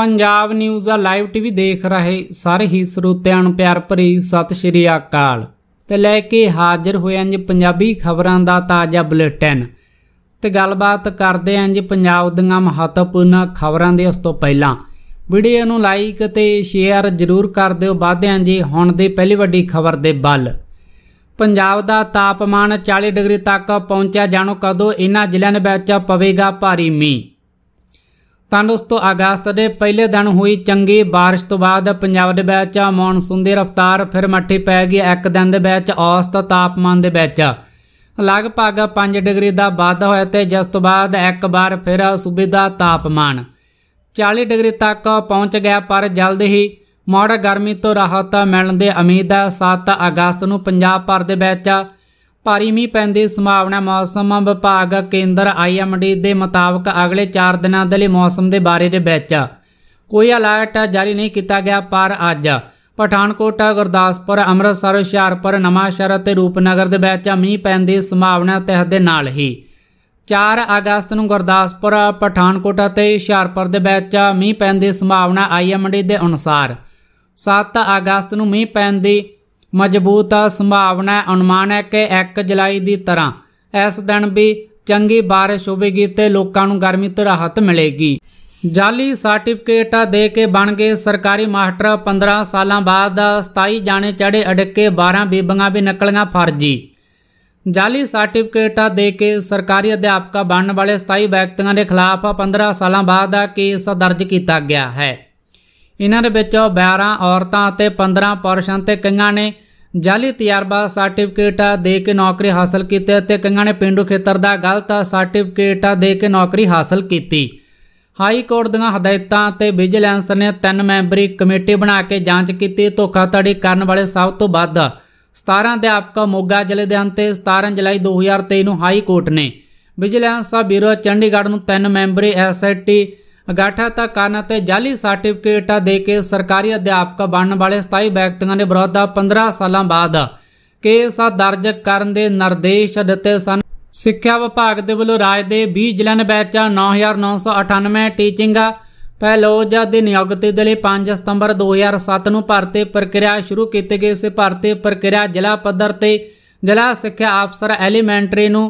Punjab news ਆ live TV ਦੇਖ ਰਹੇ ਸਾਰੇ ਹੀ ਸਰੋਤਿਆਂ ਨੂੰ ਪਿਆਰ ਭਰੀ ਸਤਿ ਸ਼੍ਰੀ ਅਕਾਲ ਤੇ ਲੈ ਕੇ ਹਾਜ਼ਰ ਹੋਏ ਅੰਜ ਪੰਜਾਬੀ ਖਬਰਾਂ ਦਾ ਤਾਜ਼ਾ ਬੁਲੇਟਿਨ ਤੇ ਗੱਲਬਾਤ ਕਰਦੇ ਆਂ ਜੀ ਪੰਜਾਬ ਦੀਆਂ ਮਹੱਤਵਪੂਰਨ ਖਬਰਾਂ ਦੇ ਉਸ ਤੋਂ ਪਹਿਲਾਂ ਵੀਡੀਓ ਨੂੰ ਲਾਈਕ ਤੇ ਸ਼ੇਅਰ ਜ਼ਰੂਰ ਕਰ ਦਿਓ ਵਾਧਿਆਂ ਜੀ ਹੁਣ ਦੇ ਪਹਿਲੀ ਵੱਡੀ ਖਬਰ ਦੇ ਵੱਲ ਪੰਜਾਬ ਦਾ ਤਾਪਮਾਨ 40 ਡਿਗਰੀ ਤੱਕ ਪਹੁੰਚਿਆ ਜਾਣੋ ਕਦੋਂ ਇਹਨਾਂ ਜ਼ਿਲ੍ਹਿਆਂ ਵਿੱਚ ਪਵੇਗਾ ਭਾਰੀ ਮੀਂਹ ਤਾਂ ਦੋਸਤੋ ਅਗਸਤ ਦੇ ਪਹਿਲੇ ਦਿਨ ਹੋਈ ਚੰਗੀ بارش ਤੋਂ ਬਾਅਦ ਪੰਜਾਬ ਦੇ ਵਿੱਚ ਮੌਨਸੂਨ ਦੀ ਰਫ਼ਤਾਰ ਫਿਰ ਮੱਠੀ ਪੈ ਗਈ ਇੱਕ ਦਿਨ ਦੇ ਵਿੱਚ ਔਸਤ ਤਾਪਮਾਨ ਦੇ ਵਿੱਚ ਲਗਭਗ 5 ਡਿਗਰੀ ਦਾ ਵਾਧਾ ਹੋਇਆ ਤੇ ਜਿਸ ਤੋਂ ਬਾਅਦ ਇੱਕ ਵਾਰ ਫਿਰ ਸੂਬੇ ਦਾ ਤਾਪਮਾਨ 40 ਡਿਗਰੀ ਤੱਕ ਪਹੁੰਚ ਗਿਆ ਪਰ ਜਲਦ ਹੀ ਮੋੜ ਗਰਮੀ ਤੋਂ ਰਾਹਤ ਮਿਲਣ ਦੇ ਉਮੀਦ ਹੈ 7 ਅਗਸਤ ਨੂੰ ਪੰਜਾਬ ਭਰ ਦੇ ਵਿੱਚ ਭਾਰੀ ਮੀਂਹ ਪੈਣ ਦੀ ਸੰਭਾਵਨਾ ਮੌਸਮ ਵਿਭਾਗ ਕੇਂਦਰ ਆਈਐਮਡੀ ਦੇ ਮੁਤਾਬਕ ਅਗਲੇ 4 ਦਿਨਾਂ ਦੇ ਲਈ ਮੌਸਮ ਦੇ ਬਾਰੇ ਦੇ ਵਿੱਚ ਕੋਈ ਅਲਰਟ ਜਾਰੀ ਨਹੀਂ ਕੀਤਾ ਗਿਆ ਪਰ ਅੱਜ ਪਠਾਨਕੋਟ ਗੁਰਦਾਸਪੁਰ ਅੰਮ੍ਰਿਤਸਰ ਹੁਸ਼ਿਆਰਪੁਰ ਨਮਾਸ਼ਰ ਅਤੇ ਰੂਪਨਗਰ ਦੇ ਵਿੱਚ ਮੀਂਹ ਪੈਣ ਦੀ ਸੰਭਾਵਨਾ ਤਹਿਤ ਦੇ ਨਾਲ ਹੀ 4 ਅਗਸਤ ਨੂੰ ਗੁਰਦਾਸਪੁਰ ਪਠਾਨਕੋਟ ਅਤੇ ਹੁਸ਼ਿਆਰਪੁਰ ਦੇ ਵਿੱਚ ਮੀਂਹ ਪੈਣ ਦੀ ਸੰਭਾਵਨਾ ਆਈਐਮਡੀ ਦੇ ਅਨੁਸਾਰ 7 ਅਗਸਤ ਨੂੰ ਮੀਂਹ ਪੈਣ ਦੀ ਮਜ਼ਬੂਤ ਸੰਭਾਵਨਾ ਅਨੁਮਾਨ ਹੈ ਕਿ 1 ਜੁਲਾਈ ਦੀ ਤਰ੍ਹਾਂ ਇਸ ਦਿਨ ਵੀ ਚੰਗੀ بارش ਹੋਵੇਗੀ ਤੇ ਲੋਕਾਂ ਨੂੰ ਗਰਮੀ ਤੋਂ ਰਾਹਤ ਮਿਲੇਗੀ ਜਾਲੀ ਸਰਟੀਫਿਕੇਟ ਦੇ ਕੇ ਬਣ ਗਏ ਸਰਕਾਰੀ ਮਾਸਟਰ 15 ਸਾਲਾਂ ਬਾਅਦ 27 ਜਾਣੇ ਚੜੇ ਅੜਕੇ 12 ਬੀਬੀਆਂ ਵੀ ਨਕਲੀਆਂ ਫਰਜੀ ਜਾਲੀ ਸਰਟੀਫਿਕੇਟ ਦੇ ਕੇ ਸਰਕਾਰੀ ਅਧਿਆਪਕਾ ਬਣਨ ਵਾਲੇ 27 ਵਿਅਕਤੀਆਂ ਦੇ ਖਿਲਾਫ 15 ਸਾਲਾਂ ਬਾਅਦ ਦਾ ਕੇਸ ਦਰਜ ਕੀਤਾ ਗਿਆ ਹੈ ਇਹਨਾਂ ਦੇ ਵਿੱਚੋਂ 12 ਔਰਤਾਂ ਅਤੇ 15 ਪੁਰਸ਼ਾਂ ਤੇ ਕਈਆਂ ਨੇ ਜਾਲੀ ਤਜਰਬਾ ਸਰਟੀਫਿਕੇਟ ਦੇ ਕੇ ਨੌਕਰੀ ਹਾਸਲ ਕੀਤੀ ਅਤੇ ਕਈਆਂ ਨੇ ਪਿੰਡੂ ਖੇਤਰ ਦਾ ਗਲਤ ਸਰਟੀਫਿਕੇਟ ਦੇ ਕੇ ਨੌਕਰੀ ਹਾਸਲ ਕੀਤੀ ਹਾਈ ਕੋਰਟ ਦੀਆਂ ਹਦਾਇਤਾਂ ਤੇ ਵਿਜੀਲੈਂਸ ਨੇ ਤਿੰਨ ਮੈਂਬਰੀ ਕਮੇਟੀ ਬਣਾ ਕੇ ਜਾਂਚ ਕੀਤੀ ਧੋਖਾਧੜੀ ਕਰਨ ਵਾਲੇ ਸਭ ਤੋਂ ਵੱਧ 17 ਅਧਿਆਪਕਾਂ ਮੋਗਾ ਜ਼ਿਲ੍ਹੇ ਦੇ ਅੰਤੇ 17 ਜੁਲਾਈ 2023 ਨੂੰ ਹਾਈ ਕੋਰਟ ਨੇ ਵਿਜੀਲੈਂਸ ਬਿਊਰੋ ਚੰਡੀਗੜ੍ਹ ਨੂੰ ਤਿੰਨ ਮੈਂਬਰੀ ਐਸਆਈਟੀ ਅਗਾਠਾ ਧੱਕਨ ਅਤੇ ਜਾਲੀ ਸਰਟੀਫਿਕੇਟਾਂ ਦੇ ਕੇ ਸਰਕਾਰੀ ਅਧਿਆਪਕ ਬਣਨ ਵਾਲੇ 27 ਵਿਅਕਤੀਆਂ ਦੇ ਵਿਰੋਧ ਦਾ 15 ਸਾਲਾਂ ਬਾਅਦ ਕੇਸ ਦਰਜ ਕਰਨ ਦੇ ਨਿਰਦੇਸ਼ ਦਿੱਤੇ ਸਨ ਸਿੱਖਿਆ ਵਿਭਾਗ ਦੇ ਵੱਲੋਂ ਰਾਜ ਦੇ 20 ਜ਼ਿਲ੍ਹਿਆਂ ਵਿੱਚ 9998 ਟੀਚਿੰਗ ਫੈਲੋਜ਼ ਦੇ ਨਿਯੁਕਤੀ ਦੇ ਲਈ 5 ਸਤੰਬਰ 2007 ਨੂੰ ਭਰਤੀ ਪ੍ਰਕਿਰਿਆ ਸ਼ੁਰੂ ਕੀਤੀ ਗਈ ਸੀ ਭਰਤੀ ਪ੍ਰਕਿਰਿਆ ਜ਼ਿਲ੍ਹਾ ਪੱਧਰ ਤੇ ਜ਼ਿਲ੍ਹਾ ਸਿੱਖਿਆ ਅਫਸਰ ਐਲੀਮੈਂਟਰੀ ਨੂੰ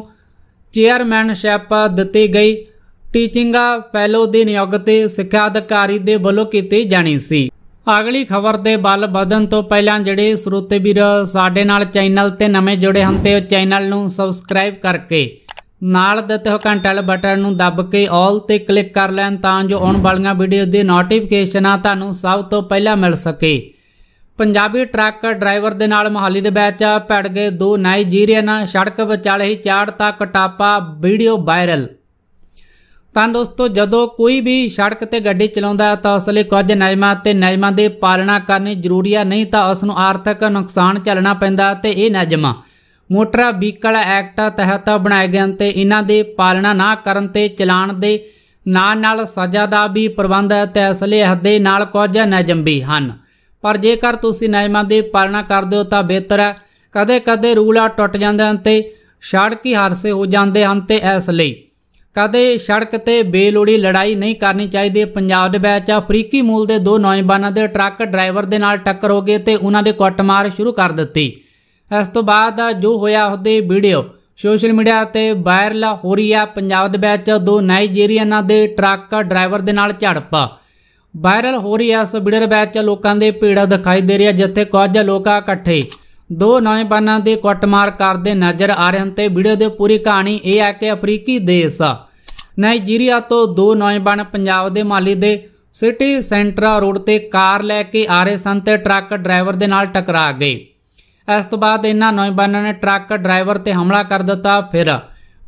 ਚੇਅਰਮੈਨਸ਼ਿਪ ਦਿੱਤੀ ਗਈ ਟੀਚਿੰਗ ਫੈਲੋ ਦੀ ਤੇ ਸਿੱਖਿਆ ਅਧਿਕਾਰੀ ਦੇ ਵੱਲੋਂ ਕੀਤੀ ਜਾਣੀ ਸੀ ਅਗਲੀ ਖਬਰ ਤੇ ਬਲ ਵਧਣ ਤੋਂ ਪਹਿਲਾਂ ਜਿਹੜੇ ਸਰੋਤੇ ਵੀਰ ਸਾਡੇ ਨਾਲ ਚੈਨਲ ਤੇ ਨਵੇਂ ਜੁੜੇ ਹਨ ਤੇ ਉਹ ਚੈਨਲ ਨੂੰ ਸਬਸਕ੍ਰਾਈਬ ਕਰਕੇ ਨਾਲ ਦਿੱਤੇ ਹੋ ਘੰਟੇ ਵਾਲੇ ਬਟਨ ਨੂੰ ਦਬ ਕੇ ਆਲ ਤੇ ਕਲਿੱਕ ਕਰ ਲੈਣ ਤਾਂ ਜੋ ਆਉਣ ਵਾਲੀਆਂ ਵੀਡੀਓ ਦੀ ਨੋਟੀਫਿਕੇਸ਼ਨਾਂ ਤੁਹਾਨੂੰ ਸਭ ਤੋਂ ਪਹਿਲਾਂ ਮਿਲ ਸਕੇ ਪੰਜਾਬੀ ਟਰੱਕ ਡਰਾਈਵਰ ਦੇ ਨਾਲ ਮੋਹਾਲੀ ਦੇ ਵਿੱਚ ਭੜ ਗਏ ਦੋ ਨਾਈਜੀਰੀਅਨ ਸੜਕ ਵਿਚਾਲੇ ਹੀ ਚਾੜਤਾ ਕਟਾਪਾ ਵੀਡੀਓ ਵਾਇਰਲ ਤਾਂ ਦੋਸਤੋ ਜਦੋਂ ਕੋਈ ਵੀ ਸੜਕ ਤੇ ਗੱਡੀ ਚਲਾਉਂਦਾ ਹੈ ਤਾਂ ਉਸ ਲਈ ਕੁਝ ਨਿਯਮਾਂ ਤੇ ਨਿਯਮਾਂ ਦੀ ਪਾਲਣਾ ਕਰਨੀ ਜ਼ਰੂਰੀ ਹੈ ਨਹੀਂ ਤਾਂ ਉਸ ਨੂੰ ਆਰਥਿਕ ਨੁਕਸਾਨ ਚੱਲਣਾ ਪੈਂਦਾ ਤੇ ਇਹ ਨਿਯਮ ਮੋਟਰ ਵਹੀਕਲ ਐਕਟ ਤਹਿਤ ਬਣਾਏ ਗਏ ਹਨ ਤੇ ਇਹਨਾਂ ਦੀ ਪਾਲਣਾ ਨਾ ਕਰਨ ਤੇ ਚਲਾਣ ਦੇ ਨਾਲ ਨਾਲ ਸਜ਼ਾ ਦਾ ਵੀ ਪ੍ਰਬੰਧ ਹੈ ਤੇ ਇਸ ਲਈ ਹੱਦੇ ਨਾਲ ਕੁਝ ਨਿਯਮ ਵੀ ਹਨ ਪਰ ਜੇਕਰ ਤੁਸੀਂ ਨਿਯਮਾਂ ਦੀ ਪਾਲਣਾ ਕਰਦੇ ਹੋ ਤਾਂ ਬਿਹਤਰ ਹੈ ਕਦੇ-ਕਦੇ ਰੂਲ ਆ ਟੁੱਟ ਜਾਂਦੇ ਹਨ ਤੇ ਸੜਕੀ ਹਾਦਸੇ ਹੋ ਜਾਂਦੇ ਹਨ ਤੇ ਇਸ ਲਈ ਕਦੇ ਸੜਕ ਤੇ ਬੇਲੋੜੀ ਲੜਾਈ ਨਹੀਂ ਕਰਨੀ ਚਾਹੀਦੀ ਪੰਜਾਬ ਦੇ ਵਿੱਚ ਅਫਰੀਕੀ ਮੂਲ ਦੇ ਦੋ ਨੌਜਵਾਨਾਂ ਦੇ ਟਰੱਕ ਡਰਾਈਵਰ ਦੇ ਨਾਲ ਟੱਕਰ ਹੋ ਗਈ ਤੇ ਉਹਨਾਂ ਦੇ ਕੁੱਟਮਾਰ ਸ਼ੁਰੂ ਕਰ ਦਿੱਤੀ ਇਸ ਤੋਂ ਬਾਅਦ ਜੋ ਹੋਇਆ ਉਹਦੇ ਵੀਡੀਓ ਸੋਸ਼ਲ ਮੀਡੀਆ ਤੇ ਵਾਇਰਲ ਹੋ ਰਹੀ ਆ ਪੰਜਾਬ ਦੇ ਵਿੱਚ ਦੋ ਨਾਈਜੀਰੀਅਨਾਂ ਦੇ ਟਰੱਕ ਡਰਾਈਵਰ ਦੇ ਨਾਲ ਝੜਪ ਵਾਇਰਲ ਹੋ ਰਹੀ ਆ ਇਸ ਵੀਡੀਓ ਦੇ ਵਿੱਚ ਲੋਕਾਂ ਦੇ ਪੀੜਾ ਦਿਖਾਈ ਦੇ ਰਿਹਾ ਜਿੱਥੇ ਕੁਝ ਲੋਕਾਂ ਇਕੱਠੇ ਦੋ ਨੌਜਵਾਨਾਂ ਦੇ ਕੁੱਟਮਾਰ ਕਰਦੇ ਨਜ਼ਰ ਆ ਰਹੇ ਹਨ ਤੇ ਵੀਡੀਓ ਦੇ ਪੂਰੀ ਕਹਾਣੀ ਇਹ ਹੈ ਕਿ ਅਫਰੀਕੀ ਦੇਸ਼ ਨਾਈਜੀਰੀਆ ਤੋਂ ਦੋ ਨੌਜਵਾਨ ਪੰਜਾਬ ਦੇ ਮਾਲੀ ਦੇ ਸਿਟੀ ਸੈਂਟਰਾ ਰੋਡ ਤੇ ਕਾਰ ਲੈ ਕੇ ਆ ਰਹੇ ਸਨ ਤੇ ਟਰੱਕ ਡਰਾਈਵਰ ਦੇ ਨਾਲ ਟਕਰਾ ਗਏ ਇਸ ਤੋਂ ਬਾਅਦ ਇਹਨਾਂ ਨੌਜਵਾਨਾਂ ਨੇ ਟਰੱਕ ਡਰਾਈਵਰ ਤੇ ਹਮਲਾ ਕਰ ਦਿੱਤਾ ਫਿਰ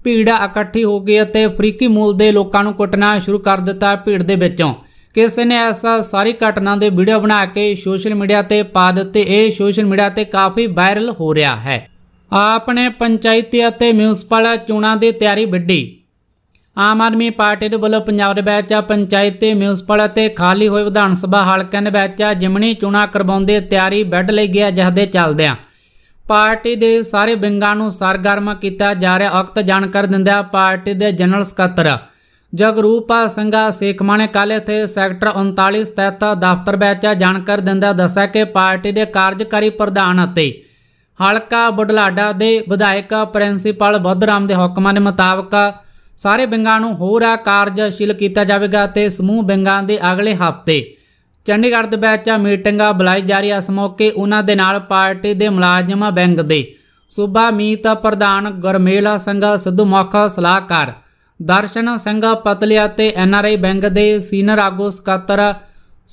ਭੀੜ ਇਕੱਠੀ ਹੋ ਗਈ ਅਤੇ ਅਫਰੀਕੀ ਮੂਲ ਦੇ ਲੋਕਾਂ ਨੂੰ ਕੁੱਟਣਾ ਸ਼ੁਰੂ ਕਰ ਦਿੱਤਾ ਭੀੜ ਦੇ ਵਿੱਚੋਂ ਕਿਸੇ ਨੇ ਐਸਾ ਸਾਰੀ ਘਟਨਾ ਦੇ ਵੀਡੀਓ ਬਣਾ ਕੇ ਸੋਸ਼ਲ ਮੀਡੀਆ ਤੇ ਪਾ ਦਿੱਤੇ ਇਹ ਸੋਸ਼ਲ ਮੀਡੀਆ ਤੇ ਕਾਫੀ ਵਾਇਰਲ ਹੋ ਰਿਹਾ ਹੈ ਆਪਣੇ ਪੰਚਾਇਤੀ ਅਤੇ ਮਿਊਨਿਸਪਲ ਚੋਣਾਂ ਦੀ ਤਿਆਰੀ ਵਿੱਢੀ ਆਮ ਆਦਮੀ ਪਾਰਟੀ ਦੇ ਵੱਲੋਂ ਪੰਜਾਬ ਦੇ ਵਿੱਚ ਪੰਚਾਇਤੀ ਮਿਊਨਿਸਪਲ ਅਤੇ ਖਾਲੀ ਹੋਏ ਵਿਧਾਨ ਸਭਾ ਹਲਕਿਆਂ ਦੇ ਵਿੱਚ ਜਿਮਣੀ ਚੋਣਾਂ ਕਰਵਾਉਂਦੇ ਤਿਆਰੀ ਵੱਢ ਲਈ ਗਿਆ ਚੱਲਦੇ ਚੱਲਦਿਆਂ ਪਾਰਟੀ ਦੇ ਸਾਰੇ ਵਿੰਗਾਂ ਨੂੰ ਸਰਗਰਮ ਕੀਤਾ ਜਾ ਰਿਹਾ ਅਕਤ ਜਾਣਕਾਰ ਦਿੰਦਾ ਪਾਰਟੀ ਦੇ ਜਨਰਲ ਸਕੱਤਰ ਜਗਰੂਪਾ ਸੰਘਾ ਸੇਖਮਾਣੇ ਕਾਲੇ ਤੇ ਸੈਕਟਰ 39 ਤਹਿਤ ਦਫ਼ਤਰ ਵਿੱਚ ਜਾਣਕਰ ਦਿੰਦਾ ਦੱਸਿਆ ਕਿ ਪਾਰਟੀ ਦੇ ਕਾਰਜਕਾਰੀ ਪ੍ਰਧਾਨ ਅਤੇ ਹਲਕਾ ਬੁਢਲਾਡਾ ਦੇ ਵਿਧਾਇਕ ਪ੍ਰਿੰਸੀਪਲ ਬੱਧਰਾਮ ਦੇ ਹੁਕਮਾਂ ਦੇ ਮੁਤਾਬਕ ਸਾਰੇ ਬਿੰਗਾਂ ਨੂੰ ਹੋਰ ਕਾਰਜਸ਼ੀਲ ਕੀਤਾ ਜਾਵੇਗਾ ਤੇ ਸਮੂਹ ਬਿੰਗਾਂ ਦੇ ਅਗਲੇ ਹਫ਼ਤੇ ਚੰਡੀਗੜ੍ਹ ਦੇ ਵਿੱਚ ਮੀਟਿੰਗਾਂ ਬੁਲਾਈ ਜਾ ਰਹੀ ਇਸ ਮੌਕੇ ਉਹਨਾਂ ਦੇ ਨਾਲ ਪਾਰਟੀ ਦੇ ਮੁਲਾਜ਼ਮ ਬੈਂਕ ਦੇ ਸੂਬਾ ਮੀਤ ਪ੍ਰਧਾਨ ਗਰਮੇਲਾ ਸਿੰਘ ਸਿੱਧੂ ਮੱਖਾ ਸਲਾਹਕਾਰ ਦਰਸ਼ਨ ਸਿੰਘ ਪਤਲਿਆ ਤੇ ਐਨਆਰਆਈ ਬੈਂਕ ਦੇ ਸੀਨੀਅਰ ਆਗੂ ਸਕੱਤਰ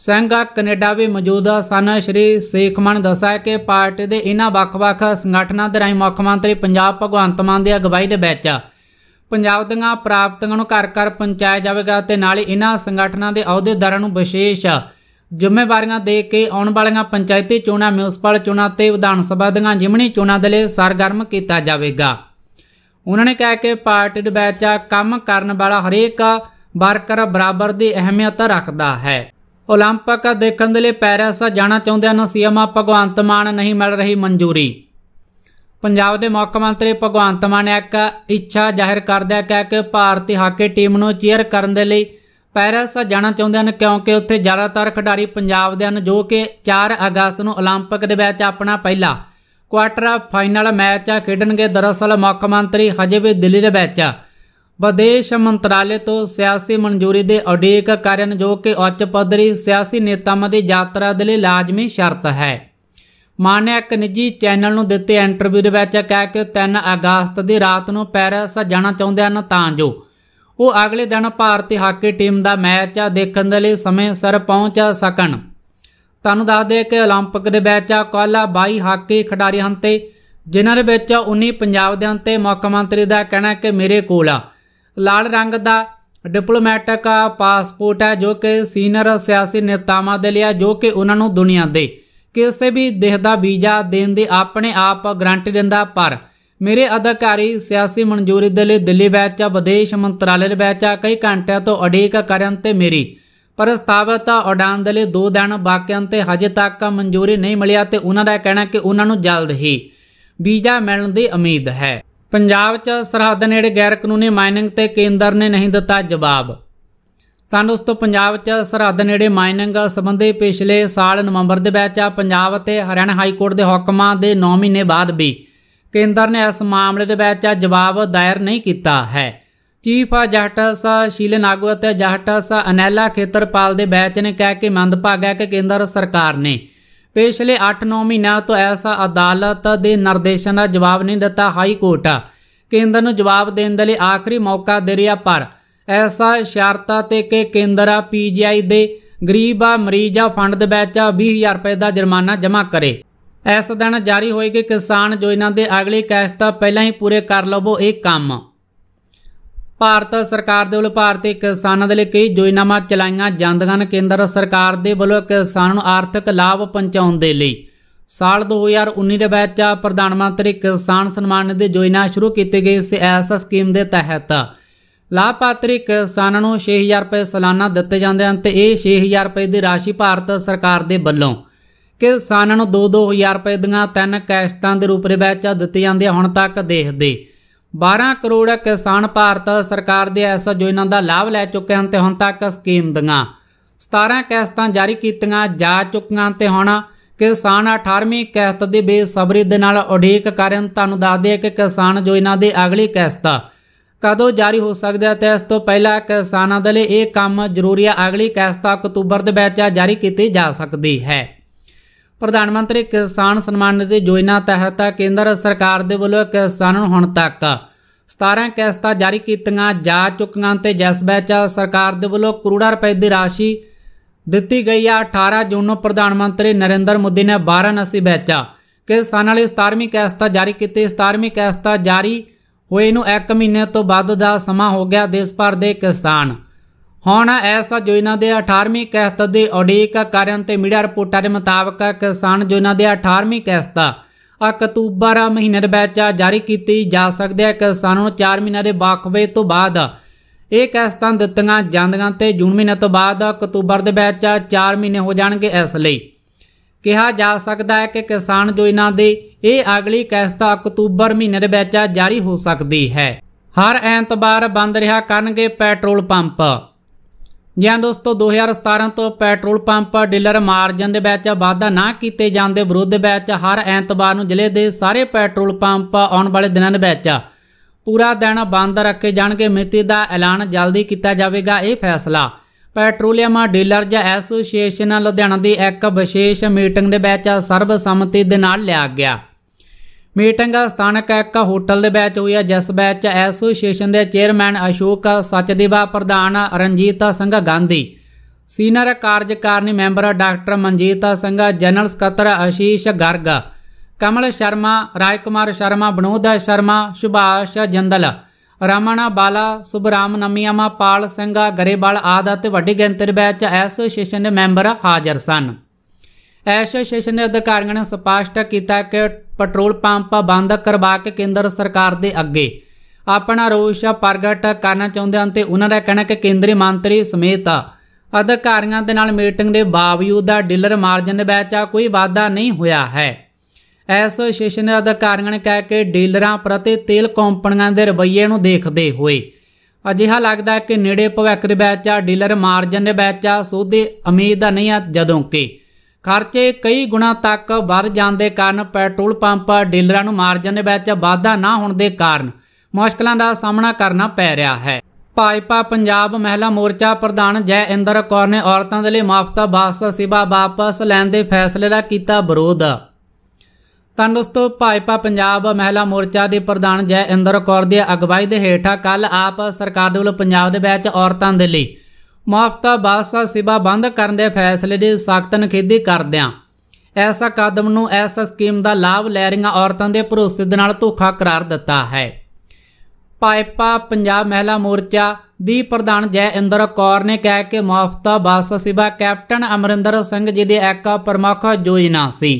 ਸਿੰਘ ਕੈਨੇਡਾ ਵੀ ਮੌਜੂਦ ਸਨ ਸ਼੍ਰੀ ਸੇਖਮਨ ਦੱਸਿਆ ਕਿ ਪਾਰਟੀ ਦੇ ਇਹਨਾਂ ਵੱਖ-ਵੱਖ ਸੰਗਠਨਾਂ ਦੇ ਰਾਈ ਮੁੱਖ ਮੰਤਰੀ ਪੰਜਾਬ ਭਗਵੰਤ ਮਾਨ ਦੀ ਅਗਵਾਈ ਦੇ ਵਿੱਚ ਪੰਜਾਬ ਦੀਆਂ ਪ੍ਰਾਪਤੀਆਂ ਨੂੰ ਘਰ-ਘਰ ਪਹੁੰਚਾਇਆ ਜਾਵੇਗਾ ਤੇ ਨਾਲ ਹੀ ਇਹਨਾਂ ਸੰਗਠਨਾਂ ਦੇ ਅਹੁਦੇਦਾਰਾਂ ਨੂੰ ਵਿਸ਼ੇਸ਼ ਜ਼ਿੰਮੇਵਾਰੀਆਂ ਦੇ ਕੇ ਆਉਣ ਵਾਲੀਆਂ ਪੰਚਾਇਤੀ ਚੋਣਾਂ ਮਿਊਂਸਪਲ ਚੋਣਾਂ ਤੇ ਵਿਧਾਨ ਸਭਾ ਦੀਆਂ ਜਿਮਣੀ ਚੋਣਾਂ ਦੇ ਲਈ ਸਰਗਰਮ ਕੀਤਾ ਜਾਵੇਗਾ ਉਹਨਾਂ ਨੇ ਕਹਿ ਕੇ ਪਾਰਟੀ ਦੇ ਵਿੱਚ ਕੰਮ ਕਰਨ ਵਾਲਾ ਹਰੇਕ ਵਰਕਰ ਬਰਾਬਰ ਦੀ ਅਹਿਮੀਅਤ ਰੱਖਦਾ ਹੈ 올림픽 ਦੇਖਣ ਦੇ ਲਈ ਪੈਰਿਸ ਜਾਣਾ ਚਾਹੁੰਦੇ ਹਨ ਸੀਐਮ ਭਗਵੰਤ ਮਾਨ ਨਹੀਂ ਮਿਲ ਰਹੀ ਮਨਜ਼ੂਰੀ ਪੰਜਾਬ ਦੇ ਮੁੱਖ ਮੰਤਰੀ ਭਗਵੰਤ ਮਾਨ ਨੇ ਇੱਕ ਇੱਛਾ ਜ਼ਾਹਿਰ ਕਰਦਿਆ ਕਿ ਭਾਰਤੀ ਹਾਕੀ ਟੀਮ ਨੂੰ ਚੀਅਰ ਕਰਨ ਦੇ ਲਈ ਪੈਰਿਸ ਜਾਣਾ ਚਾਹੁੰਦੇ ਹਨ ਕਿਉਂਕਿ ਉੱਥੇ ਜ਼ਿਆਦਾਤਰ ਖਿਡਾਰੀ ਪੰਜਾਬ ਦੇ ਹਨ ਜੋ ਕਿ 4 ਅਗਸਤ ਨੂੰ 올림픽 ਦੇ ਵਿੱਚ ਆਪਣਾ ਪਹਿਲਾ ਕੁਆਟਰ ਫਾਈਨਲ ਮੈਚ ਆ ਖੇਡਣਗੇ ਦਰਅਸਲ ਮੁੱਖ ਮੰਤਰੀ ਹਜੇ ਵੀ ਦਿੱਲੀ ਦੇ ਵਿੱਚ ਵਿਦੇਸ਼ ਮੰਤਰਾਲੇ ਤੋਂ ਸਿਆਸੀ ਮਨਜ਼ੂਰੀ ਦੇ ਉਡੀਕ ਕਰਨ ਜੋ ਕਿ ਉੱਚ ਪੱਧਰੀ ਸਿਆਸੀ ਨੇਤਾਵਾਂ ਦੀ ਯਾਤਰਾ ਦੇ ਲਈ ਲਾਜ਼ਮੀ ਸ਼ਰਤ ਹੈ ਮਾਨਿਆ ਇੱਕ ਨਿੱਜੀ ਚੈਨਲ ਨੂੰ ਦਿੱਤੇ ਇੰਟਰਵਿਊ ਦੇ ਵਿੱਚ ਕਹਿ ਕੇ 3 ਅਗਸਤ ਦੀ ਰਾਤ ਨੂੰ ਪੈਰਿਸ ਜਾਣਾ ਚਾਹੁੰਦੇ ਹਨ ਤਾਂ ਜੋ ਉਹ ਅਗਲੇ ਦਿਨ ਭਾਰਤੀ ਹਾਕੀ ਟੀਮ ਦਾ ਮੈਚ ਦੇਖਣ ਦੇ ਲਈ ਸਮੇਂ ਸਿਰ ਪਹੁੰਚ ਸਕਣ ਤੁਹਾਨੂੰ ਦੱਸ ਦੇ ਕਿ 올림픽 ਦੇ ਵਿੱਚ ਕੱਲ 22 ਹਾਕੀ ਖਿਡਾਰੀ ਹਨ ਤੇ ਜਿਨ੍ਹਾਂ ਦੇ ਵਿੱਚ 19 ਪੰਜਾਬ ਦੇ ਹਨ ਤੇ ਮੁੱਖ ਮੰਤਰੀ ਦਾ ਕਹਿਣਾ ਕਿ ਮੇਰੇ ਕੋਲ ਲਾਲ ਰੰਗ ਦਾ ਡਿਪਲੋਮੈਟਿਕ ਪਾਸਪੋਰਟ ਹੈ ਜੋ ਕਿ ਸੀਨੀਅਰ ਸਿਆਸੀ ਨੇਤਾਵਾਂ ਦੇ ਲਈ ਜੋ ਕਿ ਉਹਨਾਂ ਨੂੰ ਦੁਨੀਆ ਦੇ ਕਿਸੇ ਵੀ ਦੇਸ਼ ਦਾ ਵੀਜ਼ਾ ਦੇਣ ਦੇ ਆਪਣੇ ਆਪ ਗਰੰਟੀ ਦਿੰਦਾ ਪਰ ਮੇਰੇ ਅਧਿਕਾਰੀ ਸਿਆਸੀ ਮਨਜ਼ੂਰੀ ਦੇ ਲਈ ਦਿੱਲੀ ਵਿੱਚ ਵਿਦੇਸ਼ ਮੰਤਰਾਲੇ ਦੇ ਵਿੱਚ ਕਈ ਘੰਟਿਆਂ ਤੋਂ ਅੜੇਕ ਕਰਨ ਤੇ ਮੇਰੀ ਪਰ ਸਥਾਪਿਤ ਉਡਾਨ ਦੇ ਲਈ 2 ਦਿਨ ਬਾਕੀਆਂ ਤੇ ਹਜੇ ਤੱਕ ਮਨਜ਼ੂਰੀ ਨਹੀਂ ਮਿਲਿਆ ਤੇ ਉਹਨਾਂ ਦਾ ਕਹਿਣਾ ਕਿ ਉਹਨਾਂ ਨੂੰ ਜਲਦ ਹੀ ਵੀਜ਼ਾ ਮਿਲਣ ਦੀ ਉਮੀਦ ਹੈ ਪੰਜਾਬ 'ਚ ਸਰਹੱਦ ਨੇੜੇ ਗੈਰ ਕਾਨੂੰਨੀ ਮਾਈਨਿੰਗ ਤੇ ਕੇਂਦਰ ਨੇ ਨਹੀਂ ਦਿੱਤਾ ਜਵਾਬ ਤਾਂ ਦੋਸਤੋ ਪੰਜਾਬ 'ਚ ਸਰਹੱਦ ਨੇੜੇ ਮਾਈਨਿੰਗ ਸੰਬੰਧੀ ਪਿਛਲੇ ਸਾਲ ਨਵੰਬਰ ਦੇ ਵਿੱਚ ਪੰਜਾਬ ਅਤੇ ਹਰਿਆਣਾ ਹਾਈ ਕੋਰਟ ਦੇ ਹੁਕਮਾਂ ਦੇ 9 ਮਹੀਨੇ ਬਾਅਦ ਵੀ ਕੇਂਦਰ ਨੇ ਇਸ ਮਾਮਲੇ ਦੇ ਵਿੱਚ ਜਵਾਬ ਦਾਇਰ ਨਹੀਂ ਕੀਤਾ ਹੈ ਚੀਫਾ ਆ ਜਹਟਾ ਸਾ ਸ਼ੀਲਨ ਆਗੂ ਅਤੇ ਜਹਟਾ ਸਾ ਅਨੈਲਾ ਖੇਤਰਪਾਲ ਦੇ ਬੈਚ ਨੇ ਕਹਿ ਕੇ ਮੰਦਭਾਗਾ ਕਿ ਕੇਂਦਰ ਸਰਕਾਰ ਨੇ ਪਿਛਲੇ 8-9 ਮਹੀਨਿਆਂ ਤੋਂ ਐਸਾ ਅਦਾਲਤ ਦੇ ਨਿਰਦੇਸ਼ਾਂ ਦਾ ਜਵਾਬ ਨਹੀਂ ਦਿੱਤਾ ਹਾਈ ਕੋਰਟ ਕੇਂਦਰ ਨੂੰ ਜਵਾਬ ਦੇਣ ਦੇ ਲਈ ਆਖਰੀ ਮੌਕਾ ਦੇ ਰਿਹਾ ਪਰ ਐਸਾ ਸ਼ਰਤਾਂ ਤੇ ਕਿ ਕੇਂਦਰ ਪੀਜੀਆਈ ਦੇ ਗਰੀਬ ਮਰੀਜ਼ਾਂ ਫੰਡ ਦੇ ਵਿੱਚ 20000 ਰੁਪਏ ਦਾ ਜੁਰਮਾਨਾ ਜਮ੍ਹਾਂ ਕਰੇ ਐਸ ਦਿਨ ਜਾਰੀ ਹੋਏ ਕਿ ਕਿਸਾਨ ਜੋ ਇਹਨਾਂ ਦੇ ਅਗਲੇ ਕੈਸ਼ ਤਾਂ ਪਹਿਲਾਂ ਹੀ ਪੂਰੇ ਕਰ ਲਵੋ ਇਹ ਕੰਮ ਭਾਰਤ ਸਰਕਾਰ ਦੇ ਵੱਲੋਂ ਭਾਰਤੀ ਕਿਸਾਨਾਂ ਦੇ ਲਈ ਕਈ ਯੋਜਨਾਵਾਂ ਚਲਾਈਆਂ ਜਾਂਦੀਆਂ ਹਨ ਕੇਂਦਰ ਸਰਕਾਰ ਦੇ ਵੱਲੋਂ ਕਿਸਾਨਾਂ ਨੂੰ ਆਰਥਿਕ ਲਾਭ ਪਹੁੰਚਾਉਣ ਦੇ ਲਈ ਸਾਲ 2019 ਦੇ ਵਿੱਚ ਪ੍ਰਧਾਨ ਮੰਤਰੀ ਕਿਸਾਨ ਸਨਮਾਨ ਨਿਧੀ ਯੋਜਨਾ ਸ਼ੁਰੂ ਕੀਤੀ ਗਈ ਸੀ ਇਸ ਸਕੀਮ ਦੇ ਤਹਿਤ ਲਾਭਪਾਤਰੀ ਕਿਸਾਨਾਂ ਨੂੰ 6000 ਰੁਪਏ ਸਾਲਾਨਾ ਦਿੱਤੇ ਜਾਂਦੇ ਹਨ ਤੇ ਇਹ 6000 ਰੁਪਏ ਦੀ ਰਾਸ਼ੀ ਭਾਰਤ ਸਰਕਾਰ ਦੇ ਵੱਲੋਂ ਕਿਸਾਨਾਂ ਨੂੰ 2-2000 ਰੁਪਏ ਦੀਆਂ ਤਿੰਨ ਕਿਸ਼ਤਾਂ ਦੇ ਰੂਪ ਵਿੱਚ ਦਿੱਤੀ ਜਾਂਦੀ ਹੈ ਹੁਣ ਤੱਕ ਦੇਖਦੇ 12 ਕਰੋੜ ਕਿਸਾਨ ਭਾਰਤ ਸਰਕਾਰ ਦੇ ਇਸ ਯੋਜਨਾ ਦਾ ਲਾਭ ਲੈ ਚੁੱਕੇ ਹਨ ਤੇ ਹੁਣ ਤੱਕ ਸਕੀਮ ਦੀਆਂ 17 ਕਿਸ਼ਤਾਂ ਜਾਰੀ ਕੀਤੀਆਂ ਜਾ ਚੁੱਕੀਆਂ ਤੇ ਹੁਣ ਕਿਸਾਨ 18ਵੀਂ ਕਿਸ਼ਤ ਦੇ ਬੇਸਬਰੀ ਦੇ ਨਾਲ ਉਡੀਕ ਕਰਨ ਤੁਹਾਨੂੰ ਦੱਸ ਦਈਏ ਕਿ ਕਿਸਾਨ ਯੋਜਨਾ ਦੀ ਅਗਲੀ ਕਿਸ਼ਤ ਕਦੋਂ ਜਾਰੀ ਹੋ ਸਕਦਾ ਹੈ ਤੇ ਇਸ ਤੋਂ ਪਹਿਲਾਂ ਕਿਸਾਨਾਂ ਦੇ ਲਈ ਇਹ ਕੰਮ ਜ਼ਰੂਰੀ ਹੈ ਅਗਲੀ ਕਿਸ਼ਤ ਅਕਤੂਬਰ ਦੇ ਵਿੱਚ ਜਾਰੀ ਕੀਤੀ ਜਾ ਸਕਦੀ ਹੈ ਪ੍ਰਧਾਨ ਮੰਤਰੀ ਕਿਸਾਨ ਸਨਮਾਨ ਨਿਧੀ ਯੋਜਨਾ ਤਹਿਤ ਕੇਂਦਰ ਸਰਕਾਰ ਦੇ ਵੱਲੋਂ ਕਿਸਾਨਾਂ ਨੂੰ ਹੁਣ ਤੱਕ 17 ਕਿਸ਼ਤਾਂ ਜਾਰੀ ਕੀਤੀਆਂ ਜਾ ਚੁੱਕੀਆਂ ਤੇ ਜਿਸ ਵਿੱਚ ਸਰਕਾਰ ਦੇ ਵੱਲੋਂ ਕਰੋੜਾਂ ਰੁਪਏ ਦੀ ਰਾਸ਼ੀ ਦਿੱਤੀ ਗਈ ਆ 18 ਜੂਨ ਨੂੰ ਪ੍ਰਧਾਨ ਮੰਤਰੀ ਨਰਿੰਦਰ ਮੋਦੀ ਨੇ ਵਾਰਾਣਸੀ ਵਿੱਚ ਕਿਸਾਨਾਂ ਲਈ 17ਵੀਂ ਕਿਸ਼ਤ ਜਾਰੀ ਕੀਤੀ 17ਵੀਂ ਕਿਸ਼ਤ ਜਾਰੀ ਹੋਏ ਨੂੰ 1 ਮਹੀਨੇ ਤੋਂ ਵੱਧ ਦਾ ਸਮਾਂ ਹੋ ਗਿਆ ਦੇਸ਼ ਭਰ ਦੇ ਕਿਸਾਨ ਹੁਣ ਐਸਾ ਜੋਇਨਾ ਦੇ 18ਵੀਂ ਕਿਸ਼ਤ ਦੇ ਉਡੀਕ ਕਰਨ ਤੇ ਮੀਡੀਆ ਰਿਪੋਰਟਾਂ ਦੇ ਮੁਤਾਬਕ ਕਿਸਾਨ ਜੋਇਨਾ ਦੇ 18ਵੀਂ ਕਿਸ਼ਤ ਅਕਤੂਬਰ ਮਹੀਨੇ ਦੇ ਵਿੱਚ ਜਾਰੀ ਕੀਤੀ ਜਾ ਸਕਦੀ ਹੈ ਕਿਸਾਨ ਨੂੰ 4 ਮਹੀਨੇ ਦੇ ਬਾਖਵੇ ਤੋਂ ਬਾਅਦ ਇਹ ਕਿਸ਼ਤਾਂ ਦਿੱਤੀਆਂ ਜਾਂਦੀਆਂ ਤੇ ਜੂਨ ਮਹੀਨੇ ਤੋਂ ਬਾਅਦ ਅਕਤੂਬਰ ਦੇ ਵਿੱਚ 4 ਮਹੀਨੇ ਹੋ ਜਾਣਗੇ ਇਸ ਲਈ ਕਿਹਾ ਜਾ ਸਕਦਾ ਹੈ ਕਿ ਕਿਸਾਨ ਜੋਇਨਾ ਦੇ ਇਹ ਅਗਲੀ ਕਿਸ਼ਤ ਅਕਤੂਬਰ ਮਹੀਨੇ ਦੇ ਵਿੱਚ ਜਾਰੀ ਹੋ ਸਕਦੀ ਹੈ ਹਰ ਐਤਵਾਰ ਬੰਦ ਰਿਹਾ ਕਰਨਗੇ ਪੈਟਰੋਲ ਪੰਪ ਜਾਂ ਦੋਸਤੋ 2017 ਤੋਂ ਪੈਟਰੋਲ ਪੰਪ ਡੀਲਰ ਮਾਰਜਨ ਦੇ ਵਿੱਚ ਵਾਧਾ ਨਾ ਕੀਤੇ ਜਾਣ ਦੇ ਵਿਰੋਧ ਵਿੱਚ ਹਰ ਐਤਵਾਰ ਨੂੰ ਜ਼ਿਲ੍ਹੇ ਦੇ ਸਾਰੇ ਪੈਟਰੋਲ ਪੰਪ ਆਉਣ ਵਾਲੇ ਦਿਨਾਂ ਦੇ ਵਿੱਚ ਪੂਰਾ ਦਿਨ ਬੰਦ ਰੱਖੇ ਜਾਣਗੇ ਮਿਤੀ ਦਾ ਐਲਾਨ ਜਲਦੀ ਕੀਤਾ ਜਾਵੇਗਾ ਇਹ ਫੈਸਲਾ ਪੈਟਰੋਲੀਅਮ ਡੀਲਰ ਜ ਐਸੋਸੀਏਸ਼ਨ ਲੁਧਿਆਣਾ ਦੀ ਇੱਕ ਵਿਸ਼ੇਸ਼ ਮੀਟਿੰਗ ਦੇ ਵਿੱਚ ਸਰਬਸੰਮਤੀ ਦੇ ਨਾਲ ਲਿਆ ਗਿਆ ਮੀਟਿੰਗ ਸਥਾਨਕ ਇੱਕ ਹੋਟਲ ਦੇ ਵਿੱਚ ਹੋਈ ਹੈ ਜਿਸ ਵਿੱਚ ਐਸੋਸੀਏਸ਼ਨ ਦੇ ਚੇਅਰਮੈਨ ਅਸ਼ੋਕ ਸਚਦੇਵਾ ਪ੍ਰਧਾਨ ਰਣਜੀਤ ਸਿੰਘ ਗਾਂਧੀ ਸੀਨੀਅਰ ਕਾਰਜਕਾਰਨੀ member doctor Manjit Singh general ਸਕੱਤਰ ਆਸ਼ੀਸ਼ ਗਰਗ ਕਮਲ ਸ਼ਰਮਾ ਰਾਜਕੁਮਾਰ ਸ਼ਰਮਾ ਬਨੋਦ ਸ਼ਰਮਾ ਸੁਭਾਸ਼ ਜੰਦਲ ਰਮਣਾ ਬਾਲਾ ਸੁਭਰਾਮ ਨਮੀਆਮਾ ਪਾਲ ਸਿੰਘ ਗਰੇਵਾਲ ਆਦਿ ਵੱਡੀ ਗਿਣਤੀ ਵਿੱਚ ਐਸੋਸੀਏਸ਼ਨ ਦੇ ਮੈਂਬਰ ਹਾਜ਼ਰ ਸਨ ਐਸੋਸੀਏਸ਼ਨ ਦੇ ਅਧਿਕਾਰੀਆਂ ਨੇ ਸਪਸ਼ਟ ਕੀਤਾ ਕਿ ਪੈਟਰੋਲ ਪੰਪ ਬੰਦ ਕਰਵਾ ਕੇ ਕੇਂਦਰ ਸਰਕਾਰ ਦੇ ਅੱਗੇ ਆਪਣਾ ਰੋਸ ਪ੍ਰਗਟ ਕਰਨਾ ਚਾਹੁੰਦੇ ਹਨ ਤੇ ਉਹਨਾਂ ਦਾ ਕਹਿਣਾ ਕਿ ਕੇਂਦਰੀ ਮੰਤਰੀ ਸਮੇਤ ਅਧਿਕਾਰੀਆਂ ਦੇ ਨਾਲ ਮੀਟਿੰਗ ਦੇ ਬਾਵਜੂਦ ਡੀਲਰ ਮਾਰਜਨ ਦੇ ਵਿੱਚ ਕੋਈ ਵਾਧਾ ਨਹੀਂ ਹੋਇਆ ਹੈ ਐਸੋਸੀਏਸ਼ਨ ਦੇ ਅਧਿਕਾਰੀਆਂ ਨੇ ਕਹਿ ਕੇ ਡੀਲਰਾਂ ਪ੍ਰਤੀ ਤੇਲ ਕੰਪਨੀਆਂ ਦੇ ਰਵੱਈਏ ਨੂੰ ਦੇਖਦੇ ਹੋਏ ਅਜਿਹਾ ਲੱਗਦਾ ਹੈ ਕਿ ਨੇੜੇ ਭਵਿੱਖ ਦੇ ਵਿੱਚ ਡੀਲਰ ਮਾਰਜਨ ਦੇ ਵਿੱਚ ਸੋਧੇ ਉਮੀਦ ਨਹੀਂ ਹੈ ਜਦੋਂ ਕਿ ਖਰਚੇ ਕਈ ਗੁਣਾ ਤੱਕ ਵੱਧ ਜਾਣ ਦੇ ਕਾਰਨ ਪੈਟਰੋਲ ਪੰਪ ਡੀਲਰਾਂ ਨੂੰ ਮਾਰਜਨ ਵਿੱਚ ਵਾਧਾ ਨਾ ਹੋਣ ਦੇ ਕਾਰਨ ਮੁਸ਼ਕਲਾਂ ਦਾ ਸਾਹਮਣਾ ਕਰਨਾ ਪੈ ਰਿਹਾ ਹੈ ਭਾਜਪਾ ਪੰਜਾਬ ਮਹਿਲਾ ਮੋਰਚਾ ਪ੍ਰਧਾਨ ਜੈ ਇੰਦਰ ਕੌਰ ਨੇ ਔਰਤਾਂ ਦੇ ਲਈ ਮਾਫਤਾ ਬਾਸ ਸਿਵਾ ਵਾਪਸ ਲੈਣ ਦੇ ਫੈਸਲੇ ਦਾ ਕੀਤਾ ਵਿਰੋਧ ਤਾਂ ਦੋਸਤੋ ਭਾਜਪਾ ਪੰਜਾਬ ਮਹਿਲਾ ਮੋਰਚਾ ਦੇ ਪ੍ਰਧਾਨ ਜੈ ਇੰਦਰ ਕੌਰ ਦੀ ਅਗਵਾਈ ਦੇ ਹੇਠਾਂ ਕੱਲ ਆਪ ਸਰਕਾਰ ਦੇ ਵੱਲੋਂ ਪੰਜਾਬ ਦੇ ਵਿੱਚ ਔਰਤਾਂ ਦੇ ਲਈ ਮਾਫਤਾ ਬਾਦਸ਼ਾਹ ਸੇਵਾ ਬੰਦ ਕਰਨ ਦੇ ਫੈਸਲੇ ਦੀ ਸਖਤ ਨਖੇਦੀ ਕਰਦਿਆਂ ਐਸਾ ਕਦਮ ਨੂੰ ਐਸਾ ਸਕੀਮ ਦਾ ਲਾਭ ਲੈ ਰਹੀਆਂ ਔਰਤਾਂ ਦੇ ਭਰੋਸੇ ਦੇ ਨਾਲ ਧੋਖਾ ਕਰਾਰ ਦਿੱਤਾ ਹੈ ਪਾਇਪਾ ਪੰਜਾਬ ਮਹਿਲਾ ਮੋਰਚਾ ਦੀ ਪ੍ਰਧਾਨ ਜੈ ਇੰਦਰ ਕੌਰ ਨੇ ਕਹਿ ਕੇ ਮਾਫਤਾ ਬਾਦਸ਼ਾਹ ਸੇਵਾ ਕੈਪਟਨ ਅਮਰਿੰਦਰ ਸਿੰਘ ਜੀ ਦੇ ਇੱਕ ਪ੍ਰਮੁੱਖ ਯੋਜਨਾ ਸੀ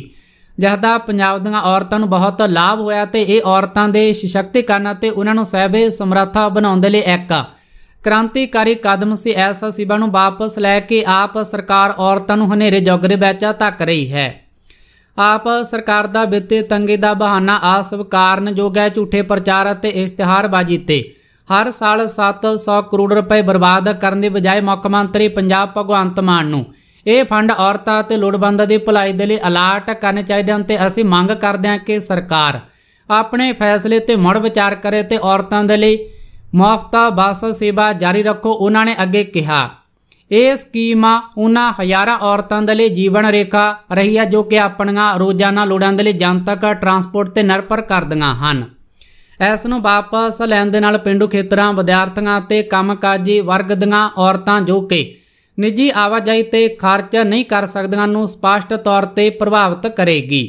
ਜਿਹਦਾ ਪੰਜਾਬ ਦੀਆਂ ਔਰਤਾਂ ਨੂੰ ਬਹੁਤ ਲਾਭ ਹੋਇਆ ਤੇ ਇਹ ਔਰਤਾਂ ਦੇ ਸਸ਼ਕਤੀਕਰਨ ਅਤੇ ਉਹਨਾਂ ਨੂੰ ਸਹਿਬੇ ਸਮਰੱਥਾ ਬਣਾਉਣ ਦੇ ਲਈ ਇੱਕ ਕ੍ਰਾਂਤੀਕਾਰੀ ਕਦਮ ਸੀ ਐਸ ਸੀਬਾ ਨੂੰ ਵਾਪਸ ਲੈ ਕੇ ਆਪ ਸਰਕਾਰ ਔਰਤਾਂ ਨੂੰ ਹਨੇਰੇ ਦੇ ਵਿੱਚ ਧੱਕ ਰਹੀ ਹੈ ਆਪ ਸਰਕਾਰ ਦਾ ਵਿੱਤੀ ਤੰਗੇ ਦਾ ਬਹਾਨਾ ਆਸਵਕਾਰਨ ਜੋ ਹੈ ਝੂਠੇ ਪ੍ਰਚਾਰ ਅਤੇ ਇਸ਼ਤਿਹਾਰਬਾਜ਼ੀ ਤੇ ਹਰ ਸਾਲ 700 ਕਰੋੜ ਰੁਪਏ ਬਰਬਾਦ ਕਰਨ ਦੇ ਬਜਾਏ ਮੁੱਖ ਮੰਤਰੀ ਪੰਜਾਬ ਭਗਵੰਤ ਮਾਨ ਨੂੰ ਇਹ ਫੰਡ ਔਰਤਾਂ ਅਤੇ ਲੋੜਵੰਦਾਂ ਦੀ ਭਲਾਈ ਦੇ ਲਈ ਅਲਰਟ ਕਰਨੇ ਚਾਹੀਦੇ ਹਨ ਤੇ ਅਸੀਂ ਮੰਗ ਕਰਦੇ ਹਾਂ ਕਿ ਸਰਕਾਰ ਆਪਣੇ ਫੈਸਲੇ ਤੇ ਮੁੜ ਵਿਚਾਰ ਕਰੇ ਤੇ ਔਰਤਾਂ ਦੇ ਲਈ ਮੁਆਫਤਾ ਬੱਸ ਸੇਵਾ ਜਾਰੀ ਰੱਖੋ ਉਹਨਾਂ ਨੇ ਅੱਗੇ ਕਿਹਾ ਇਹ ਸਕੀਮ ਉਹਨਾਂ ਹਜ਼ਾਰਾਂ ਔਰਤਾਂ ਦੇ ਲਈ ਜੀਵਨ ਰੇਖਾ ਰਹੀ ਹੈ ਜੋ ਕਿ ਆਪਣੀਆਂ ਰੋਜ਼ਾਨਾ ਲੋੜਾਂ ਦੇ ਲਈ ਜਨਤਕ ਟਰਾਂਸਪੋਰਟ ਤੇ ਨਿਰਭਰ ਕਰਦੀਆਂ ਹਨ ਇਸ ਨੂੰ ਵਾਪਸ ਲੈਣ ਦੇ ਨਾਲ ਪਿੰਡੂ ਖੇਤਰਾਂ ਵਿਦਿਆਰਥੀਆਂ ਤੇ ਕੰਮਕਾਜੀ ਵਰਗ ਦੀਆਂ ਔਰਤਾਂ ਜੋ ਕਿ ਨਿੱਜੀ ਆਵਾਜਾਈ ਤੇ ਖਰਚ ਨਹੀਂ ਕਰ ਸਕਦੀਆਂ ਨੂੰ ਸਪਸ਼ਟ ਤੌਰ ਤੇ ਪ੍ਰਭਾਵਿਤ ਕਰੇਗੀ